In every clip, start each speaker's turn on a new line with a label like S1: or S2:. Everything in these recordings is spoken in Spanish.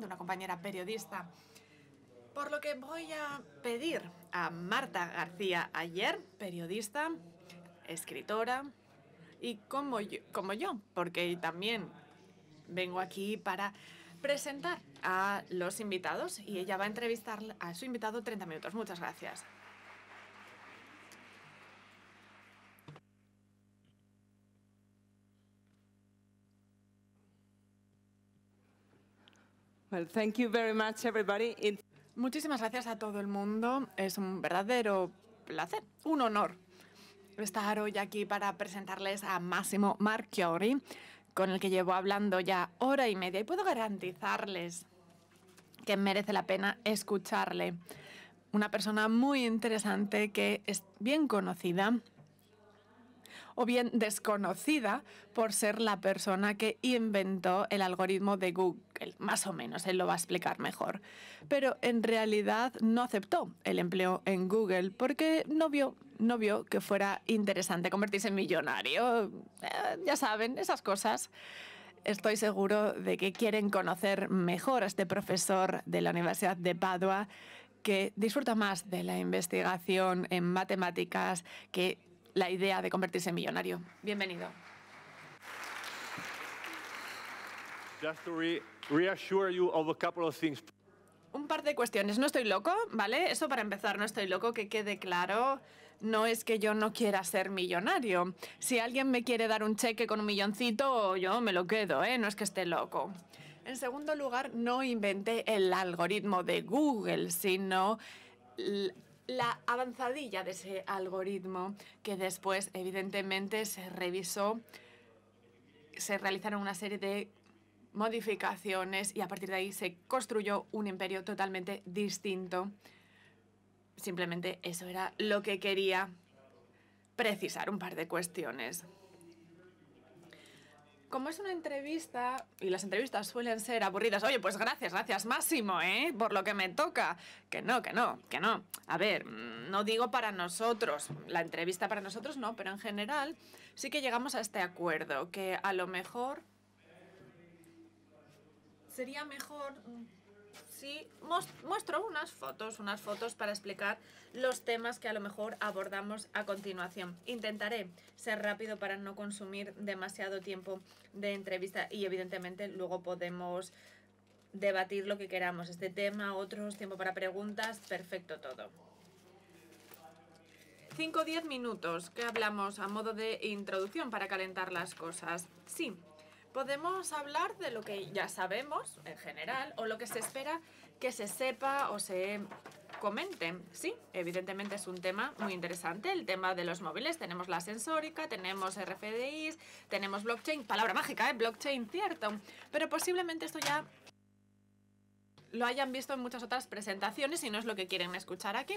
S1: de una compañera periodista. Por lo que voy a pedir a Marta García Ayer, periodista, escritora y como yo, como yo, porque también vengo aquí para presentar a los invitados y ella va a entrevistar a su invitado 30 minutos. Muchas gracias. thank you very much, everybody. Muchísimas gracias a todo el mundo. Es un verdadero placer, un honor estar hoy aquí para presentarles a Máximo Marchiori, con el que llevo hablando ya hora y media y puedo garantizarles que merece la pena escucharle. Una persona muy interesante que es bien conocida o bien desconocida por ser la persona que inventó el algoritmo de Google, más o menos, él lo va a explicar mejor. Pero en realidad no aceptó el empleo en Google porque no vio, no vio que fuera interesante convertirse en millonario. Eh, ya saben, esas cosas estoy seguro de que quieren conocer mejor a este profesor de la Universidad de Padua que disfruta más de la investigación en matemáticas, que la idea de convertirse en millonario. Bienvenido. Un par de cuestiones. No estoy loco, ¿vale? Eso para empezar, no estoy loco, que quede claro. No es que yo no quiera ser millonario. Si alguien me quiere dar un cheque con un milloncito, yo me lo quedo, ¿eh? No es que esté loco. En segundo lugar, no inventé el algoritmo de Google, sino la avanzadilla de ese algoritmo que después evidentemente se revisó, se realizaron una serie de modificaciones y a partir de ahí se construyó un imperio totalmente distinto. Simplemente eso era lo que quería precisar un par de cuestiones. Como es una entrevista, y las entrevistas suelen ser aburridas, oye, pues gracias, gracias Máximo, ¿eh? Por lo que me toca. Que no, que no, que no. A ver, mm, no digo para nosotros, la entrevista para nosotros no, pero en general sí que llegamos a este acuerdo, que a lo mejor sería mejor y muestro unas fotos, unas fotos para explicar los temas que a lo mejor abordamos a continuación. Intentaré ser rápido para no consumir demasiado tiempo de entrevista y evidentemente luego podemos debatir lo que queramos, este tema, otros, tiempo para preguntas, perfecto todo. 5 o 10 minutos que hablamos a modo de introducción para calentar las cosas. Sí, podemos hablar de lo que ya sabemos en general o lo que se espera que se sepa o se comente. Sí, evidentemente es un tema muy interesante, el tema de los móviles. Tenemos la sensórica, tenemos RFDIs, tenemos blockchain, palabra mágica, ¿eh? blockchain, cierto. Pero posiblemente esto ya lo hayan visto en muchas otras presentaciones y no es lo que quieren escuchar aquí.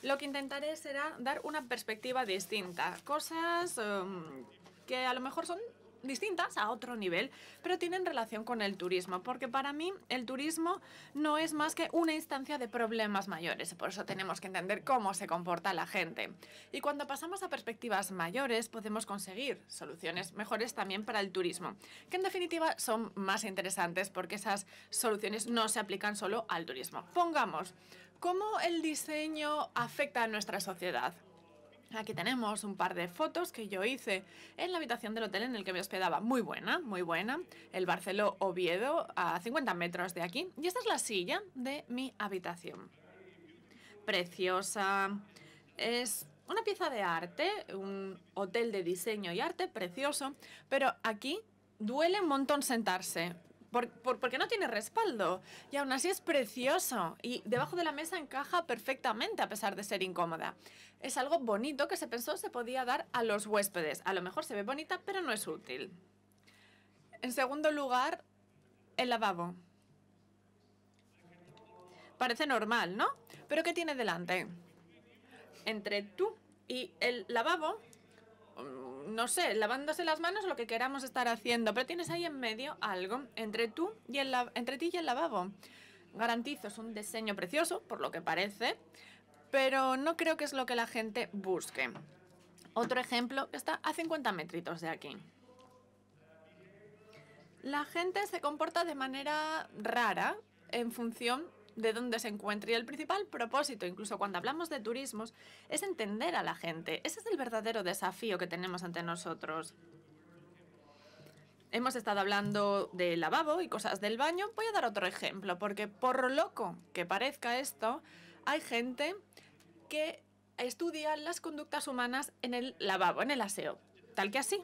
S1: Lo que intentaré será dar una perspectiva distinta, cosas em, que a lo mejor son distintas a otro nivel, pero tienen relación con el turismo, porque para mí el turismo no es más que una instancia de problemas mayores, por eso tenemos que entender cómo se comporta la gente. Y cuando pasamos a perspectivas mayores podemos conseguir soluciones mejores también para el turismo, que en definitiva son más interesantes porque esas soluciones no se aplican solo al turismo. Pongamos, ¿cómo el diseño afecta a nuestra sociedad? Aquí tenemos un par de fotos que yo hice en la habitación del hotel en el que me hospedaba. Muy buena, muy buena. El Barceló Oviedo, a 50 metros de aquí. Y esta es la silla de mi habitación. Preciosa. Es una pieza de arte, un hotel de diseño y arte precioso. Pero aquí duele un montón sentarse porque no tiene respaldo. Y aún así es precioso. Y debajo de la mesa encaja perfectamente a pesar de ser incómoda. Es algo bonito que se pensó se podía dar a los huéspedes. A lo mejor se ve bonita, pero no es útil. En segundo lugar, el lavabo. Parece normal, ¿no? Pero ¿qué tiene delante? Entre tú y el lavabo no sé, lavándose las manos lo que queramos estar haciendo, pero tienes ahí en medio algo entre tú y entre ti y el lavabo. Garantizo, es un diseño precioso, por lo que parece, pero no creo que es lo que la gente busque. Otro ejemplo está a 50 metritos de aquí. La gente se comporta de manera rara en función de dónde se encuentra. Y el principal propósito, incluso cuando hablamos de turismos, es entender a la gente. Ese es el verdadero desafío que tenemos ante nosotros. Hemos estado hablando de lavabo y cosas del baño. Voy a dar otro ejemplo, porque por loco que parezca esto, hay gente que estudia las conductas humanas en el lavabo, en el aseo, tal que así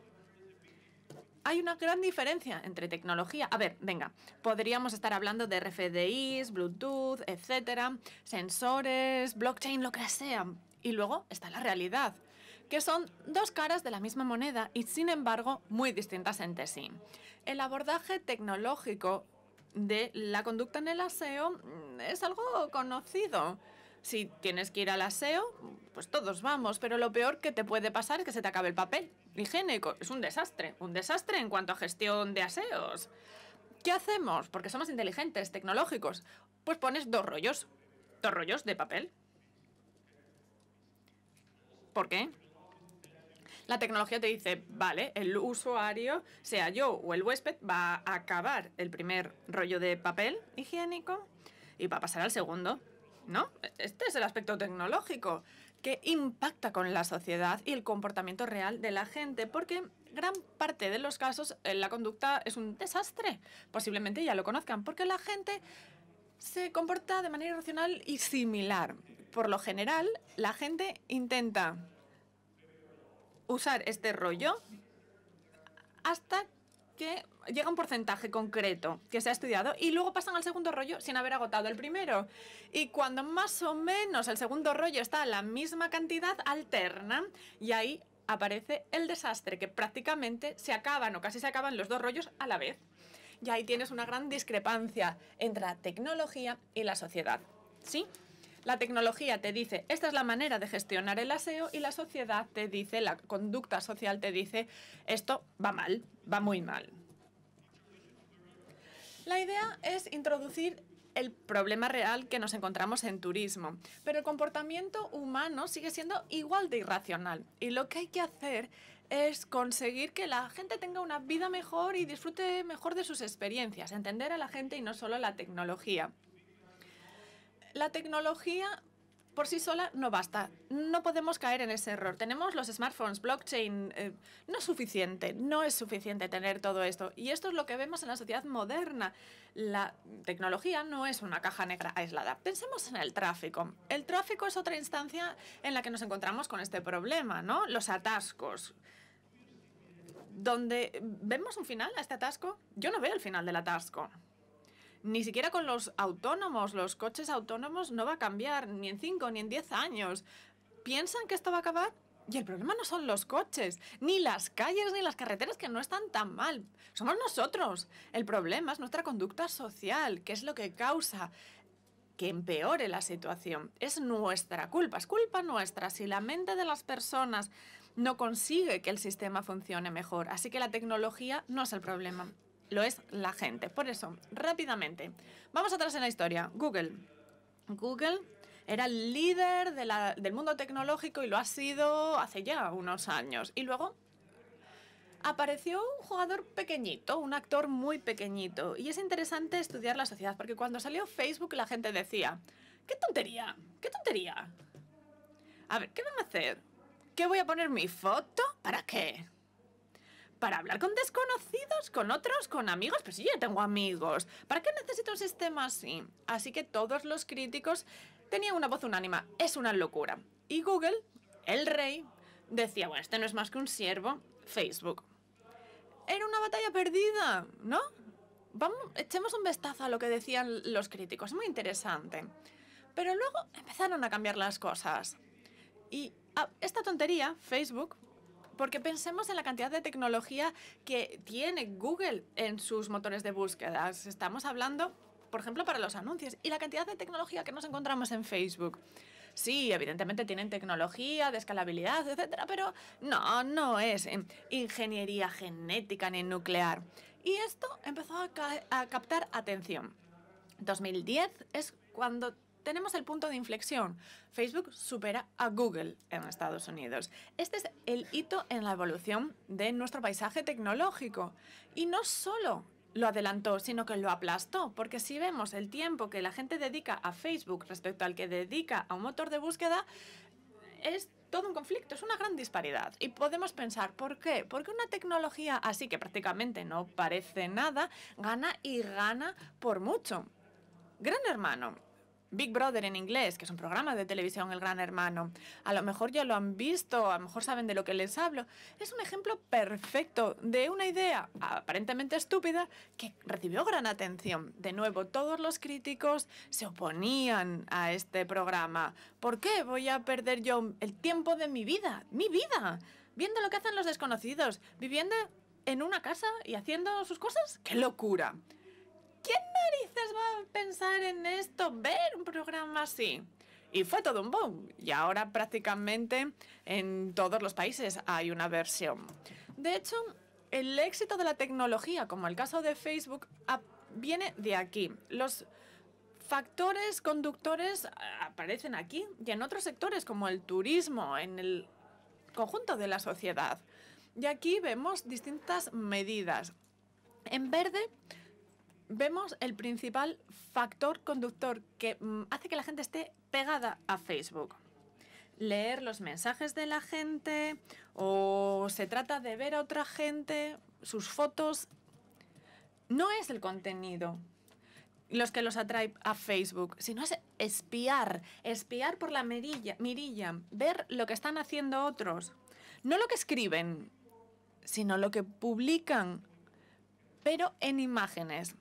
S1: hay una gran diferencia entre tecnología. A ver, venga, podríamos estar hablando de RFDIs, Bluetooth, etcétera, sensores, blockchain, lo que sea. Y luego está la realidad, que son dos caras de la misma moneda y sin embargo muy distintas entre sí. El abordaje tecnológico de la conducta en el aseo mm, es algo conocido. Si tienes que ir al aseo, pues todos vamos, pero lo peor que te puede pasar es que se te acabe el papel higiénico. Es un desastre, un desastre en cuanto a gestión de aseos. ¿Qué hacemos? Porque somos inteligentes, tecnológicos. Pues pones dos rollos, dos rollos de papel. ¿Por qué? La tecnología te dice, vale, el usuario, sea yo o el huésped, va a acabar el primer rollo de papel higiénico y va a pasar al segundo. ¿No? Este es el aspecto tecnológico que impacta con la sociedad y el comportamiento real de la gente, porque gran parte de los casos eh, la conducta es un desastre. Posiblemente ya lo conozcan, porque la gente se comporta de manera irracional y similar. Por lo general, la gente intenta usar este rollo hasta que llega un porcentaje concreto que se ha estudiado y luego pasan al segundo rollo sin haber agotado el primero. Y cuando más o menos el segundo rollo está a la misma cantidad, alterna y ahí aparece el desastre, que prácticamente se acaban o casi se acaban los dos rollos a la vez. Y ahí tienes una gran discrepancia entre la tecnología y la sociedad. ¿Sí? La tecnología te dice, esta es la manera de gestionar el aseo y la sociedad te dice, la conducta social te dice, esto va mal, va muy mal. La idea es introducir el problema real que nos encontramos en turismo. Pero el comportamiento humano sigue siendo igual de irracional. Y lo que hay que hacer es conseguir que la gente tenga una vida mejor y disfrute mejor de sus experiencias, entender a la gente y no solo la tecnología la tecnología por sí sola no basta. No podemos caer en ese error. Tenemos los smartphones, blockchain, eh, no es suficiente, no es suficiente tener todo esto. Y esto es lo que vemos en la sociedad moderna. La tecnología no es una caja negra aislada. Pensemos en el tráfico. El tráfico es otra instancia en la que nos encontramos con este problema, ¿no? Los atascos. Donde vemos un final a este atasco, yo no veo el final del atasco ni siquiera con los autónomos, los coches autónomos no va a cambiar ni en cinco ni en 10 años. ¿Piensan que esto va a acabar? Y el problema no son los coches, ni las calles, ni las carreteras que no están tan mal. Somos nosotros. El problema es nuestra conducta social, que es lo que causa que empeore la situación. Es nuestra culpa, es culpa nuestra. Si la mente de las personas no consigue que el sistema funcione mejor, así que la tecnología no es el problema lo es la gente. Por eso, rápidamente, vamos atrás en la historia. Google. Google era el líder del mundo tecnológico y lo ha sido hace ya unos años. Y luego apareció un jugador pequeñito, un actor muy pequeñito. Y es interesante estudiar la sociedad, porque cuando salió Facebook la gente decía, ¡qué tontería! ¡Qué tontería! A ver, ¿qué van a hacer? ¿Qué voy a poner mi foto? ¿Para qué? para hablar con desconocidos, con otros, con amigos. Pues sí, yo tengo amigos. ¿Para qué necesito un sistema así? Así que todos los críticos tenían una voz unánima. Es una locura. Y Google, el rey, decía, bueno, este no es más que un siervo. Facebook. Era una batalla perdida, ¿no? Vamos, echemos un vistazo a lo que decían los críticos, muy interesante. Pero luego empezaron a cambiar las cosas. Y ah, esta tontería, Facebook, porque pensemos en la cantidad de tecnología que tiene Google en sus motores de búsquedas. Estamos hablando, por ejemplo, para los anuncios y la cantidad de tecnología que nos encontramos en Facebook. Sí, evidentemente tienen tecnología, de escalabilidad, etcétera, pero no, no es em, ingeniería genética ni nuclear. Y esto empezó a, a captar atención. 2010 es cuando tenemos el punto de inflexión. Facebook supera a Google en Estados Unidos. Este es el hito en la evolución de nuestro paisaje tecnológico. Y no solo lo adelantó, sino que lo aplastó, porque si vemos el tiempo que la gente dedica a Facebook respecto al que dedica a un motor de búsqueda, es todo un conflicto, es una gran disparidad. Y podemos pensar, ¿por qué? Porque una tecnología así que prácticamente no parece nada, gana y gana por mucho. Gran hermano, Big Brother en inglés, que es un programa de televisión El Gran Hermano. A lo mejor ya lo han visto, a lo mejor saben de lo que les hablo. Es un ejemplo perfecto de una idea aparentemente estúpida que recibió gran atención. De nuevo, todos los críticos se oponían a este programa. ¿Por qué voy a perder yo el tiempo de mi vida? Mi vida. Viendo lo que hacen los desconocidos, viviendo en una casa y haciendo sus cosas. ¡Qué locura! ¿Quién veces va a pensar en esto, ver un programa así? Y fue todo un boom. Y ahora prácticamente en todos los países hay una versión. De hecho, el éxito de la tecnología, como el caso de Facebook, viene de aquí. Los factores conductores eh, aparecen aquí y en otros sectores como el turismo, en el conjunto de la sociedad. Y aquí vemos distintas medidas. En verde vemos el principal factor conductor que mm, hace que la gente esté pegada a Facebook. Leer los mensajes de la gente o se trata de ver a otra gente, sus fotos. No es el contenido los que los atrae a Facebook, sino es espiar, espiar por la mirilla, ver lo que están haciendo otros. No lo que escriben, sino lo que publican, pero en imágenes.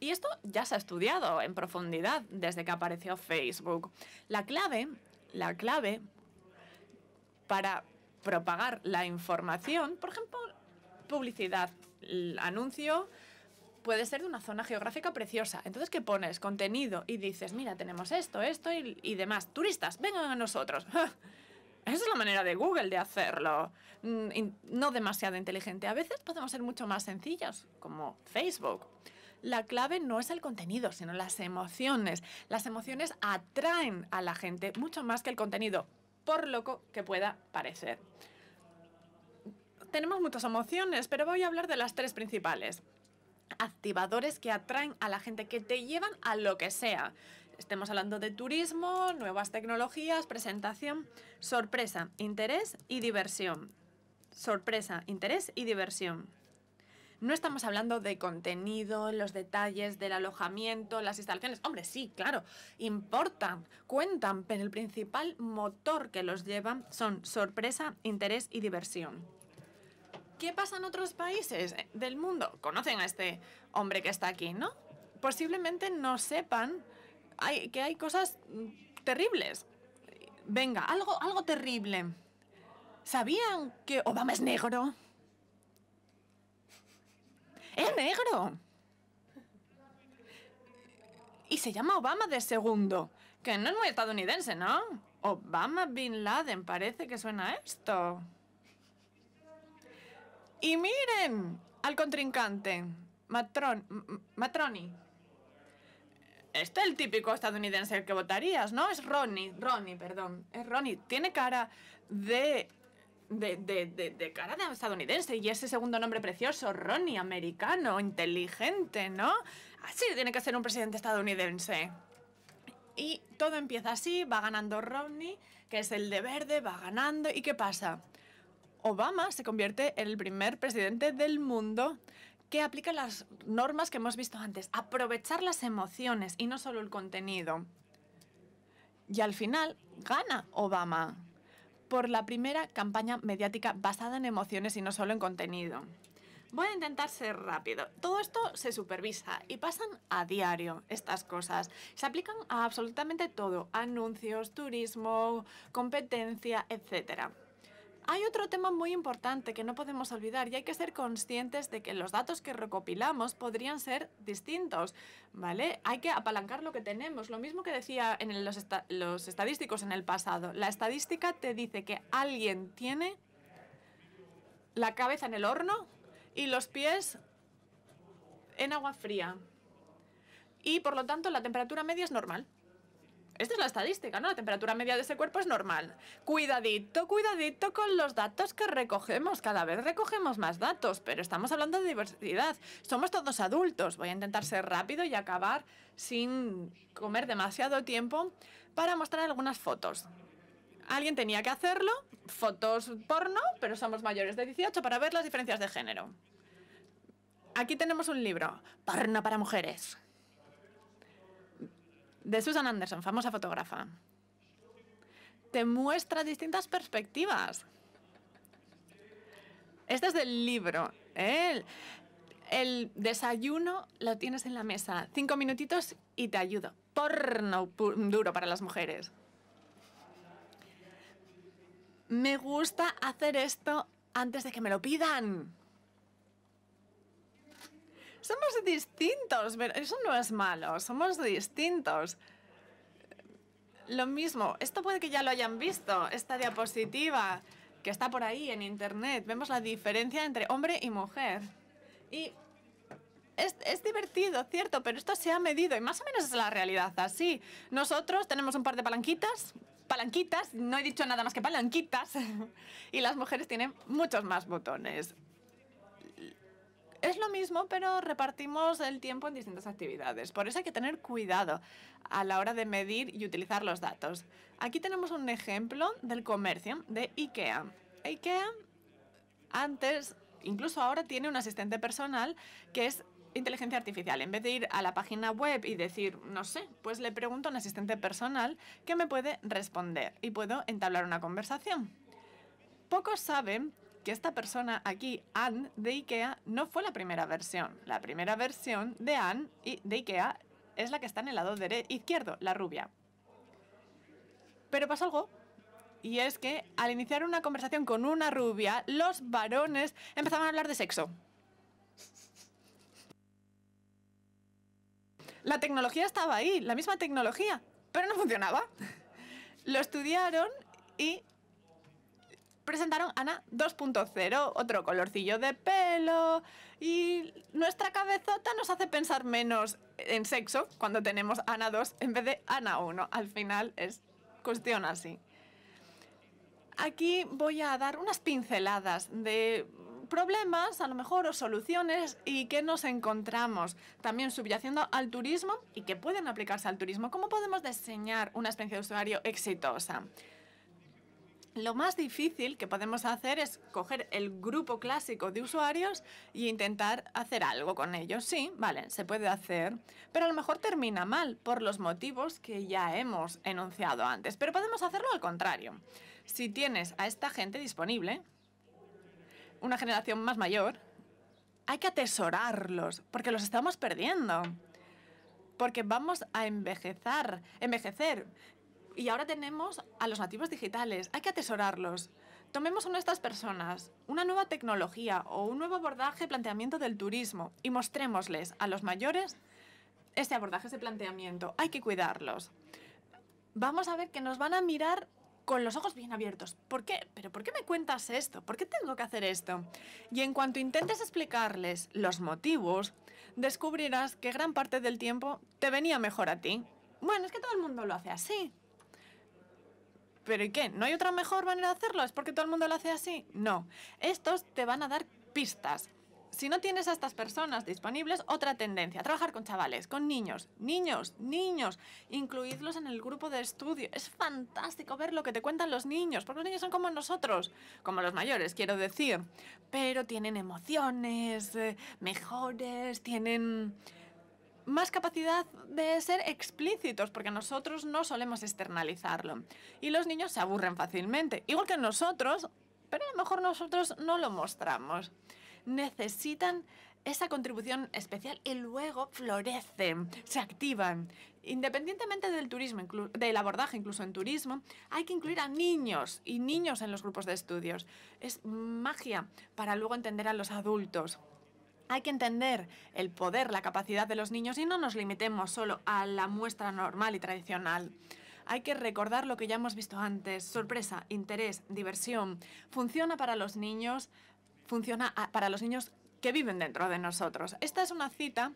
S1: Y esto ya se ha estudiado en profundidad desde que apareció Facebook. La clave, la clave para propagar la información, por ejemplo, publicidad, el anuncio, puede ser de una zona geográfica preciosa. Entonces, ¿qué pones? Contenido y dices, mira, tenemos esto, esto y, y demás. Turistas, vengan a nosotros. Esa es la manera de Google de hacerlo. Mm, no demasiado inteligente. A veces podemos ser mucho más sencillos, como Facebook la clave no es el contenido, sino las emociones. Las emociones atraen a la gente mucho más que el contenido, por loco que pueda parecer. Tenemos muchas emociones, pero voy a hablar de las tres principales. Activadores que atraen a la gente, que te llevan a lo que sea. Estemos hablando de turismo, nuevas tecnologías, presentación, sorpresa, interés y diversión. Sorpresa, interés y diversión. No estamos hablando de contenido, los detalles del alojamiento, las instalaciones. Hombre, sí, claro, importan, cuentan, pero el principal motor que los lleva son sorpresa, interés y diversión. ¿Qué pasa en otros países del mundo? Conocen a este hombre que está aquí, ¿no? Posiblemente no sepan que hay cosas mm, terribles. Venga, algo, algo terrible. ¿Sabían que Obama es negro? ¡Es ¡Eh, negro! Y se llama Obama de segundo, que no es muy estadounidense, ¿no? Obama Bin Laden, parece que suena esto. Y miren al contrincante, Matron, Matroni. Este es el típico estadounidense al que votarías, ¿no? Es Ronnie, Ronnie, perdón. Es Ronnie. Tiene cara de de, de, cara de estadounidense y ese segundo nombre precioso, Ronnie, americano, inteligente, ¿no? Así tiene que ser un presidente estadounidense. Y todo empieza así, va ganando Ronnie, que es el de verde, va ganando. ¿Y qué pasa? Obama se convierte en el primer presidente del mundo que aplica las normas que hemos visto antes, aprovechar las emociones y no solo el contenido. Y al final gana Obama por la primera campaña mediática basada en emociones y no solo en contenido. Voy a intentar ser rápido. Todo esto se supervisa y pasan a diario estas cosas. Se aplican a absolutamente todo, anuncios, turismo, competencia, etcétera. Hay otro tema muy importante que no podemos olvidar y hay que ser conscientes de que los datos que recopilamos podrían ser distintos, ¿vale? Hay que apalancar lo que tenemos. Lo mismo que decía en los, los estadísticos en el pasado. La estadística te dice que alguien tiene la cabeza en el horno y los pies en agua fría. Y por lo tanto la temperatura media es normal. Esta es la estadística, ¿no? La temperatura media de ese cuerpo es normal. Cuidadito, cuidadito con los datos que recogemos. Cada vez recogemos más datos, pero estamos hablando de diversidad. Somos todos adultos. Voy a intentar ser rápido y acabar sin comer demasiado tiempo para mostrar algunas fotos. Alguien tenía que hacerlo, fotos porno, pero somos mayores de 18 para ver las diferencias de género. Aquí tenemos un libro, Porno para mujeres de Susan Anderson, famosa fotógrafa, te muestra distintas perspectivas. Este es del libro. ¿eh? El desayuno lo tienes en la mesa. Cinco minutitos y te ayudo. Porno duro para las mujeres. Me gusta hacer esto antes de que me lo pidan. Somos distintos, eso no es malo, somos distintos. Lo mismo, esto puede que ya lo hayan visto, esta diapositiva que está por ahí en internet. Vemos la diferencia entre hombre y mujer. Y es, es, divertido, cierto, pero esto se ha medido y más o menos es la realidad así. Nosotros tenemos un par de palanquitas, palanquitas, no he dicho nada más que palanquitas, y las mujeres tienen muchos más botones. Es lo mismo, pero repartimos el tiempo en distintas actividades. Por eso hay que tener cuidado a la hora de medir y utilizar los datos. Aquí tenemos un ejemplo del comercio de IKEA. IKEA antes, incluso ahora, tiene un asistente personal que es inteligencia artificial. En vez de ir a la página web y decir, no sé, pues le pregunto a un asistente personal que me puede responder y puedo entablar una conversación. Pocos saben que esta persona aquí, Ann, de IKEA, no fue la primera versión. La primera versión de Ann, y de IKEA es la que está en el lado izquierdo, la rubia. Pero pasó algo y es que al iniciar una conversación con una rubia, los varones empezaban a hablar de sexo. La tecnología estaba ahí, la misma tecnología, pero no funcionaba. Lo estudiaron y presentaron Ana 2.0, otro colorcillo de pelo y nuestra cabezota nos hace pensar menos en sexo cuando tenemos Ana 2 en vez de Ana 1. Al final es cuestión así. Aquí voy a dar unas pinceladas de problemas, a lo mejor, o soluciones y qué nos encontramos también subyaciendo al turismo y que pueden aplicarse al turismo. ¿Cómo podemos diseñar una experiencia de usuario exitosa? Lo más difícil que podemos hacer es coger el grupo clásico de usuarios y intentar hacer algo con ellos. Sí, vale, se puede hacer, pero a lo mejor termina mal por los motivos que ya hemos enunciado antes. Pero podemos hacerlo al contrario. Si tienes a esta gente disponible, una generación más mayor, hay que atesorarlos porque los estamos perdiendo porque vamos a envejecer, envejecer y ahora tenemos a los nativos digitales, hay que atesorarlos. Tomemos a nuestras personas, una nueva tecnología o un nuevo abordaje, planteamiento del turismo y mostrémosles a los mayores ese abordaje, ese planteamiento. Hay que cuidarlos. Vamos a ver que nos van a mirar con los ojos bien abiertos. ¿Por qué? ¿Pero por qué me cuentas esto? ¿Por qué tengo que hacer esto? Y en cuanto intentes explicarles los motivos, descubrirás que gran parte del tiempo te venía mejor a ti. Bueno, es que todo el mundo lo hace así. ¿Pero y qué? ¿No hay otra mejor manera de hacerlo? ¿Es porque todo el mundo lo hace así? No. Estos te van a dar pistas. Si no tienes a estas personas disponibles, otra tendencia, trabajar con chavales, con niños, niños, niños, incluirlos en el grupo de estudio. Es fantástico ver lo que te cuentan los niños, porque los niños son como nosotros, como los mayores, quiero decir, pero tienen emociones eh, mejores, tienen más capacidad de ser explícitos, porque nosotros no solemos externalizarlo. Y los niños se aburren fácilmente, igual que nosotros, pero a lo mejor nosotros no lo mostramos. Necesitan esa contribución especial y luego florecen, se activan. Independientemente del turismo, del abordaje incluso en turismo, hay que incluir a niños y niños en los grupos de estudios. Es magia para luego entender a los adultos. Hay que entender el poder, la capacidad de los niños y no nos limitemos solo a la muestra normal y tradicional. Hay que recordar lo que ya hemos visto antes, sorpresa, interés, diversión. Funciona para los niños, funciona para los niños que viven dentro de nosotros. Esta es una cita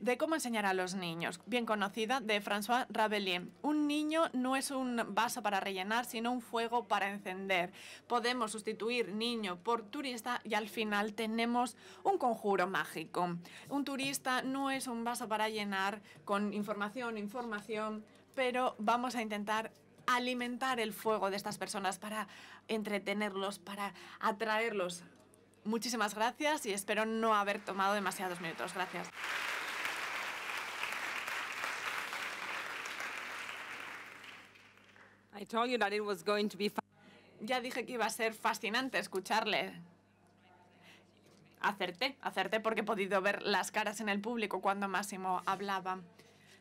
S1: de cómo enseñar a los niños, bien conocida de François Rabelais. Un niño no es un vaso para rellenar, sino un fuego para encender. Podemos sustituir niño por turista y al final tenemos un conjuro mágico. Un turista no es un vaso para llenar con información, información, pero vamos a intentar alimentar el fuego de estas personas para entretenerlos, para atraerlos. Muchísimas gracias y espero no haber tomado demasiados minutos. Gracias. Ya dije que iba a ser fascinante escucharle. Acerté, acerté porque he podido ver las caras en el público cuando Máximo hablaba.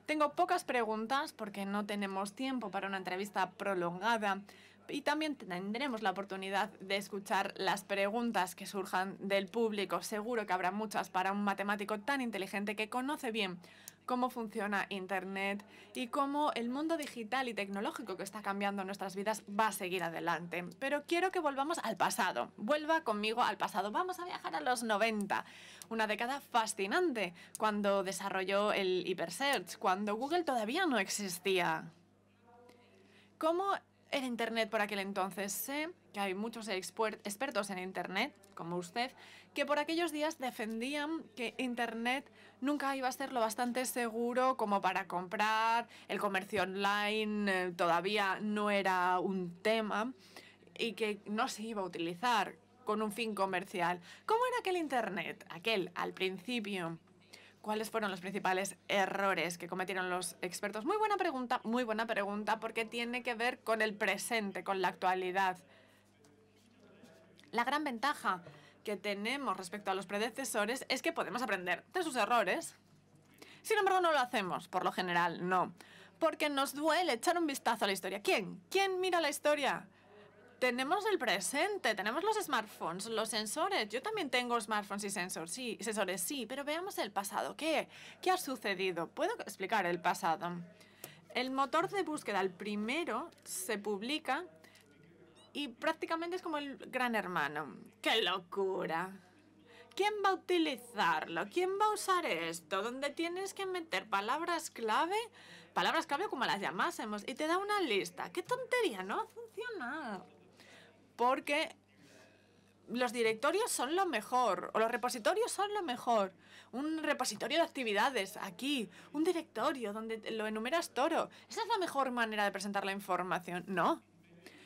S1: Tengo pocas preguntas porque no tenemos tiempo para una entrevista prolongada y también tendremos la oportunidad de escuchar las preguntas que surjan del público. Seguro que habrá muchas para un matemático tan inteligente que conoce bien cómo funciona Internet y cómo el mundo digital y tecnológico que está cambiando nuestras vidas va a seguir adelante. Pero quiero que volvamos al pasado. Vuelva conmigo al pasado. Vamos a viajar a los 90. Una década fascinante cuando desarrolló el HyperSearch, cuando Google todavía no existía. ¿Cómo en Internet por aquel entonces. Sé que hay muchos expertos en Internet, como usted, que por aquellos días defendían que Internet nunca iba a ser lo bastante seguro como para comprar, el comercio online eh, todavía no era un tema y que no se iba a utilizar con un fin comercial. ¿Cómo era aquel Internet? Aquel, al principio. ¿Cuáles fueron los principales errores que cometieron los expertos? Muy buena pregunta, muy buena pregunta, porque tiene que ver con el presente, con la actualidad. La gran ventaja que tenemos respecto a los predecesores es que podemos aprender de sus errores. Sin embargo, no lo hacemos, por lo general, no. Porque nos duele echar un vistazo a la historia. ¿Quién? ¿Quién mira la historia? tenemos el presente, tenemos los smartphones, los sensores. Yo también tengo smartphones y sensor, sí, sensores, sí, pero veamos el pasado. ¿Qué, ¿Qué ha sucedido? Puedo explicar el pasado. El motor de búsqueda, el primero, se publica y prácticamente es como el gran hermano. ¡Qué locura! ¿Quién va a utilizarlo? ¿Quién va a usar esto? Donde tienes que meter palabras clave, palabras clave como las llamásemos, y te da una lista. ¡Qué tontería! No ha funcionado porque los directorios son lo mejor, o los repositorios son lo mejor. Un repositorio de actividades, aquí, un directorio donde lo enumeras toro. ¿Esa es la mejor manera de presentar la información? No,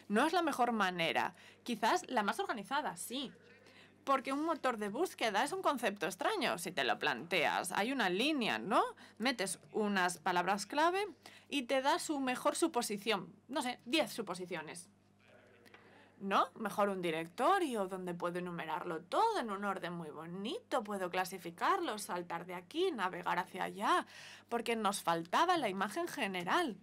S1: no es la mejor manera. Quizás la más organizada, sí. Porque un motor de búsqueda es un concepto extraño si te lo planteas. Hay una línea, ¿no? Metes unas palabras clave y te da su mejor suposición. No sé, 10 suposiciones ¿no? Mejor un directorio donde puedo enumerarlo todo en un orden muy bonito, puedo clasificarlo, saltar de aquí, navegar hacia allá, porque nos faltaba la imagen general.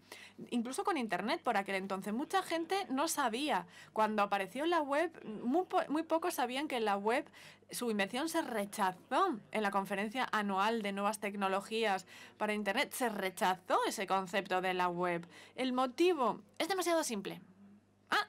S1: Incluso con Internet por aquel entonces mucha gente no sabía. Cuando apareció la web, muy, pocos sabían que la web su invención se rechazó en la conferencia anual de nuevas tecnologías para Internet. Se rechazó ese concepto de la web. El motivo es demasiado simple. Ah,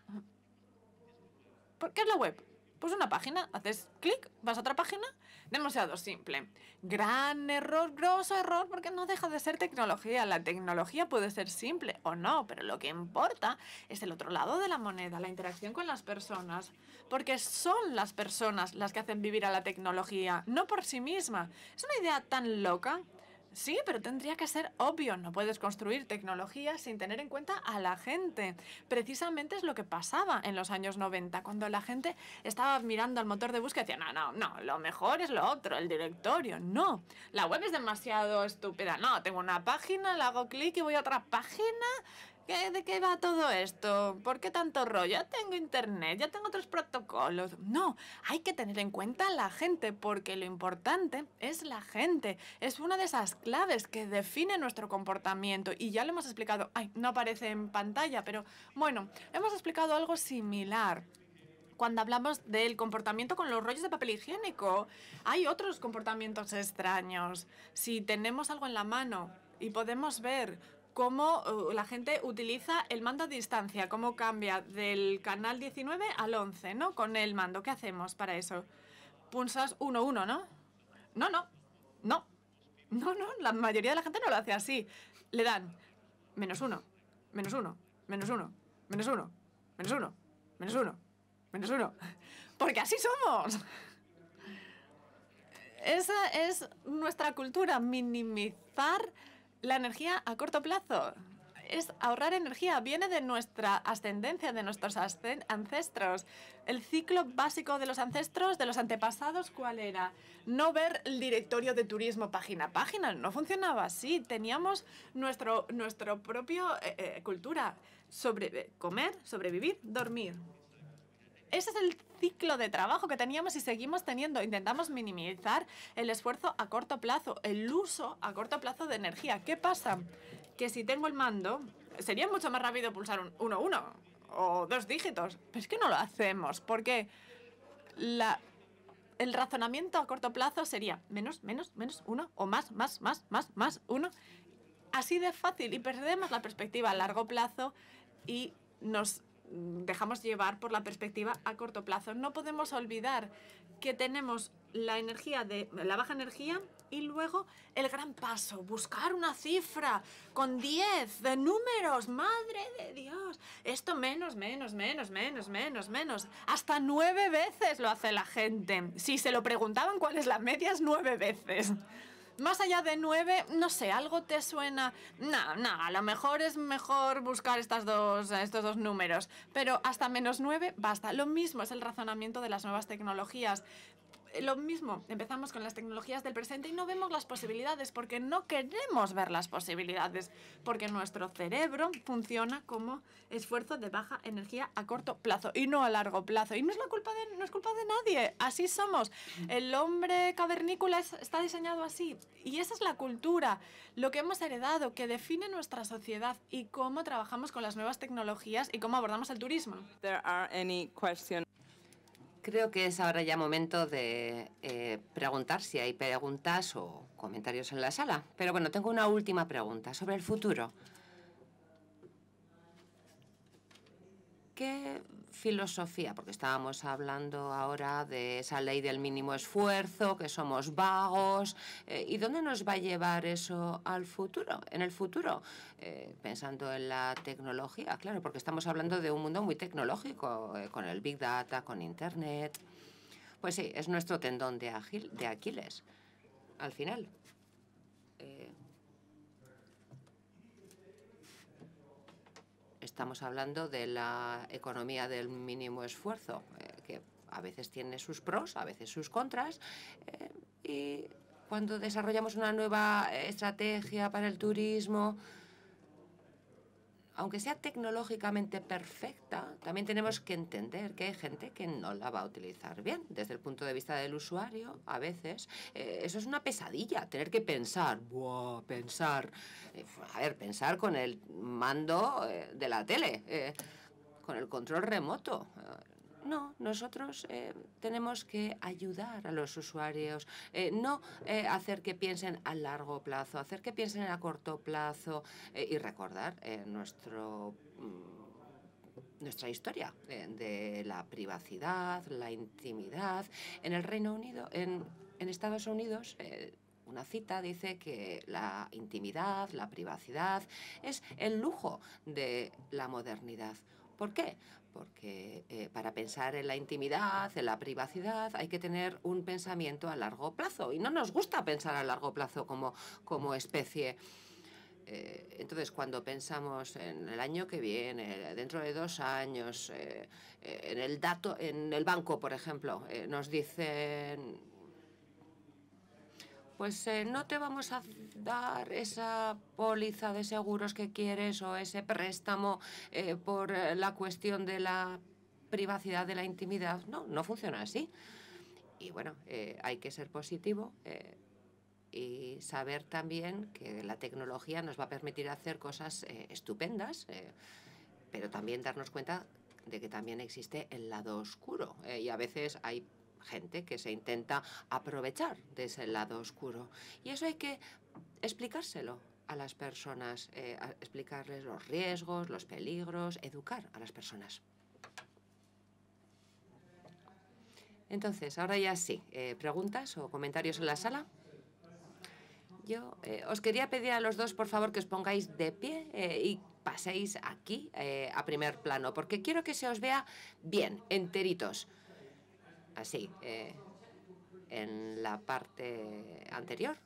S1: ¿Qué es la web? Pues una página, haces clic, vas a otra página, demasiado simple. Gran error, grosso error, porque no deja de ser tecnología. La tecnología puede ser simple o no, pero lo que importa es el otro lado de la moneda, la interacción con las personas, porque son las personas las que hacen vivir a la tecnología, no por sí misma. Es una idea tan loca Sí, pero tendría que ser obvio. No puedes construir tecnología sin tener en cuenta a la gente. Precisamente es lo que pasaba en los años 90, cuando la gente estaba mirando al motor de búsqueda y decía, no, no, no, lo mejor es lo otro, el directorio. No, la web es demasiado estúpida. No, tengo una página, la hago clic y voy a otra página ¿De qué va todo esto? ¿Por qué tanto rollo? Ya tengo internet, ya tengo otros protocolos. No, hay que tener en cuenta a la gente, porque lo importante es la gente. Es una de esas claves que define nuestro comportamiento. Y ya lo hemos explicado. Ay, no aparece en pantalla, pero bueno, hemos explicado algo similar cuando hablamos del comportamiento con los rollos de papel higiénico. Hay otros comportamientos extraños. Si tenemos algo en la mano y podemos ver cómo uh, la gente utiliza el mando a distancia, cómo cambia del canal 19 al 11, ¿no? Con el mando, ¿qué hacemos para eso? Pulsas 1-1, ¿no? No, no, no, no, no, la mayoría de la gente no lo hace así. Le dan menos 1, menos 1, menos 1, menos 1, menos 1, menos 1, menos 1, porque así somos. Esa es nuestra cultura, minimizar la energía a corto plazo es ahorrar energía. Viene de nuestra ascendencia, de nuestros ancestros. El ciclo básico de los ancestros, de los antepasados, ¿cuál era? No ver el directorio de turismo página a página. No funcionaba así. Teníamos nuestra nuestro propia eh, eh, cultura. comer, sobrevivir, dormir ese es el ciclo de trabajo que teníamos y seguimos teniendo. Intentamos minimizar el esfuerzo a corto plazo, el uso a corto plazo de energía. ¿Qué pasa? Que si tengo el mando, sería mucho más rápido pulsar un 1-1 o dos dígitos. Pero es que no lo hacemos porque el razonamiento a corto plazo sería menos, menos, menos, uno, o más, más, más, más, más, uno. Así de fácil y perdemos la perspectiva a largo plazo y nos dejamos llevar por la perspectiva a corto plazo. No podemos olvidar que tenemos la energía de la baja energía y luego el gran paso, buscar una cifra con 10 de números, madre de Dios. Esto menos, menos, menos, menos, menos, menos. Hasta nueve veces lo hace la gente. Si se lo preguntaban cuál es la media, es nueve veces. Más allá de 9, no sé, algo te suena... nada nada a lo mejor es mejor buscar estas dos, estos dos números, pero hasta menos 9 basta. Lo mismo es el razonamiento de las nuevas tecnologías lo mismo, empezamos con las tecnologías del presente y no vemos las posibilidades porque no queremos ver las posibilidades, porque nuestro cerebro funciona como esfuerzo de baja energía a corto plazo y no a largo plazo. Y no es, la culpa de, no es culpa de nadie, así somos. El hombre cavernícola está diseñado así y esa es la cultura, lo que hemos heredado, que define nuestra sociedad y cómo trabajamos con las nuevas tecnologías y cómo abordamos el turismo.
S2: There are Creo que es ahora ya momento de eh, preguntar si hay preguntas o comentarios en la sala. Pero bueno, tengo una última pregunta sobre el futuro. ¿Qué filosofía, porque estábamos hablando ahora de esa ley del mínimo esfuerzo, que somos vagos, eh, ¿y dónde nos va a llevar eso al futuro? En el futuro, eh, pensando en la tecnología, claro, porque estamos hablando de un mundo muy tecnológico, eh, con el Big Data, con Internet. Pues sí, es nuestro tendón de, de Aquiles, al final. Estamos hablando de la economía del mínimo esfuerzo, eh, que a veces tiene sus pros, a veces sus contras, eh, y cuando desarrollamos una nueva estrategia para el turismo, aunque sea tecnológicamente perfecta, también tenemos que entender que hay gente que no la va a utilizar bien. Desde el punto de vista del usuario, a veces eh, eso es una pesadilla, tener que pensar, pensar, eh, a ver, pensar con el mando eh, de la tele, con el control remoto no, nosotros eh, tenemos que ayudar a los usuarios, eh, no eh, hacer que piensen a largo plazo, hacer que piensen a corto plazo y recordar nuestro... Mm, nuestra historia de, la privacidad, la intimidad. En el Reino Unido, en, Estados Unidos, una cita dice que la intimidad, la privacidad, es el lujo de la modernidad. ¿Por qué? porque eh, para pensar en la intimidad, en la privacidad, hay que tener un pensamiento a largo plazo y no nos gusta pensar a largo plazo como, como especie. Eh, entonces, cuando pensamos en el año que viene, dentro de dos años, eh, en el dato, en el banco, por ejemplo, nos dicen pues eh, no te vamos a dar esa póliza de seguros que quieres o ese préstamo eh, por eh, la cuestión de la privacidad, de la intimidad. No, no funciona así. Y bueno, hay que ser positivo y saber también que la tecnología nos va a permitir hacer cosas estupendas, pero también darnos cuenta de que también existe el lado oscuro. y a veces hay gente que se intenta aprovechar de ese lado oscuro. Y eso hay que explicárselo a las personas, eh, explicarles los riesgos, los peligros, educar a las personas. Entonces, ahora ya sí, eh, preguntas o comentarios en la sala. Yo eh, os quería pedir a los dos, por favor, que os pongáis de pie y paséis aquí a primer plano, porque quiero que se os vea bien, enteritos así, eh, en la parte anterior.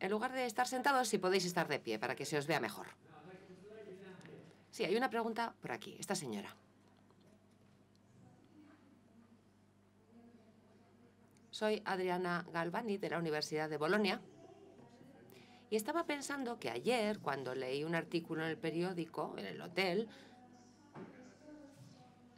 S2: En lugar de estar sentados, si podéis estar de pie para que se os vea mejor. Sí, hay una pregunta por aquí, esta señora. Soy Adriana Galvani de la Universidad de Bolonia y estaba pensando que ayer, cuando leí un artículo en el periódico, en el hotel,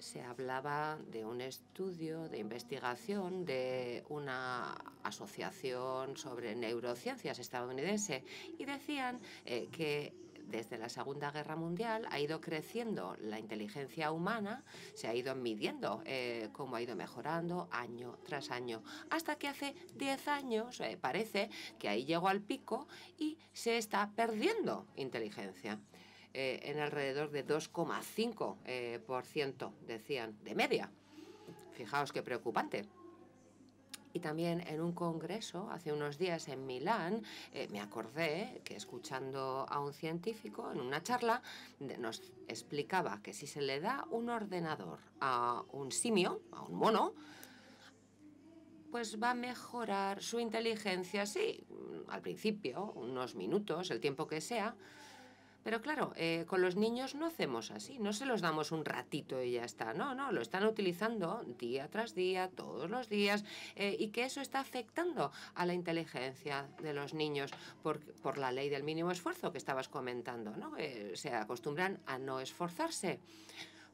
S2: se hablaba de un estudio de investigación de una asociación sobre neurociencias estadounidense y decían eh, que desde la Segunda Guerra Mundial ha ido creciendo la inteligencia humana, se ha ido midiendo eh, cómo ha ido mejorando año tras año, hasta que hace 10 años eh, parece que ahí llegó al pico y se está perdiendo inteligencia. Eh, en alrededor de 2,5%, eh, decían, de media. Fijaos qué preocupante. Y también en un congreso hace unos días en Milán eh, me acordé que escuchando a un científico en una charla nos explicaba que si se le da un ordenador a un simio, a un mono, pues va a mejorar su inteligencia, sí, al principio, unos minutos, el tiempo que sea, pero claro, eh, con los niños no hacemos así, no se los damos un ratito y ya está. No, no, lo están utilizando día tras día, todos los días, eh, y que eso está afectando a la inteligencia de los niños por, la ley del mínimo esfuerzo que estabas comentando, ¿no? se acostumbran a no esforzarse.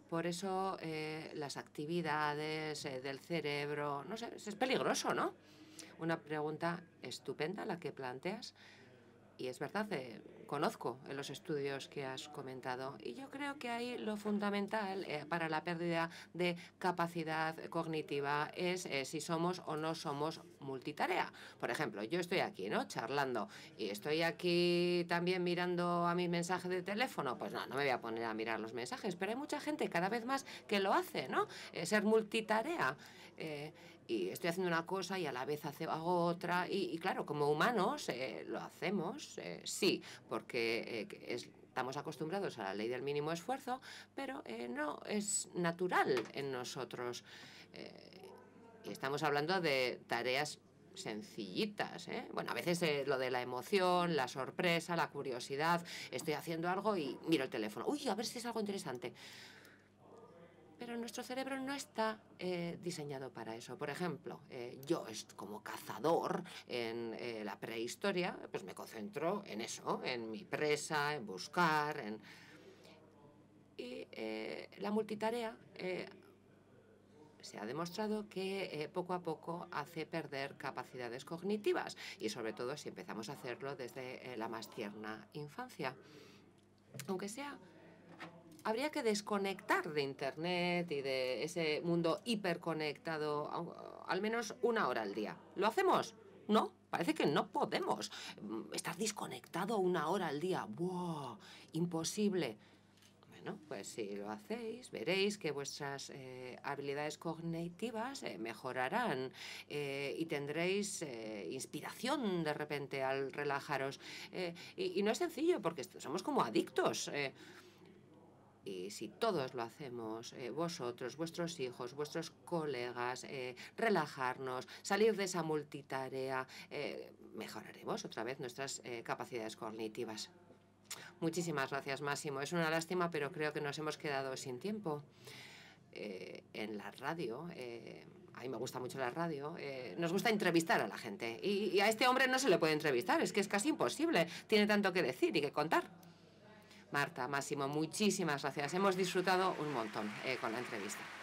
S2: Por eso eh, las actividades del cerebro, no sé, es peligroso, ¿no? Una pregunta estupenda la que planteas. Y es verdad, conozco en los estudios que has comentado. Y yo creo que ahí lo fundamental eh, para la pérdida de capacidad cognitiva es eh, si somos o no somos multitarea. Por ejemplo, yo estoy aquí, ¿no? Charlando y estoy aquí también mirando a mi mensaje de teléfono. Pues no, no me voy a poner a mirar los mensajes, pero hay mucha gente cada vez más que lo hace, ¿no? Eh, ser multitarea y estoy haciendo una cosa y a la vez hago otra. Y, claro, como humanos eh, lo hacemos, eh, sí, porque eh, estamos acostumbrados a la ley del mínimo esfuerzo, pero no es natural en nosotros. y estamos hablando de tareas sencillitas. Bueno, a veces lo de la emoción, la sorpresa, la curiosidad. Estoy haciendo algo y miro el teléfono. Uy, a ver si es algo interesante. Pero nuestro cerebro no está eh, diseñado para eso. Por ejemplo, eh, yo como cazador en eh, la prehistoria, pues me concentro en eso, en mi presa, en buscar, en... Y la multitarea se ha demostrado que poco a poco hace perder capacidades cognitivas y sobre todo si empezamos a hacerlo desde la más tierna infancia. Aunque sea habría que desconectar de Internet y de ese mundo hiperconectado al menos una hora al día. ¿Lo hacemos? No, parece que no podemos. Mm, estar desconectado una hora al día. ¡Wow! Imposible. Bueno, pues si lo hacéis, veréis que vuestras eh, habilidades cognitivas eh, mejorarán eh, y tendréis inspiración de repente al relajaros. Y, y, no es sencillo porque somos como adictos. Y si todos lo hacemos, eh, vosotros, vuestros hijos, vuestros colegas, eh, relajarnos, salir de esa multitarea, eh, mejoraremos otra vez nuestras capacidades cognitivas. Muchísimas gracias, Máximo. Es una lástima, pero creo que nos hemos quedado sin tiempo. en la radio, a mí me gusta mucho la radio, nos gusta entrevistar a la gente. Y, y a este hombre no se le puede entrevistar, es que es casi imposible. Tiene tanto que decir y que contar. Marta, Máximo, muchísimas gracias. Hemos disfrutado un montón eh, con la entrevista.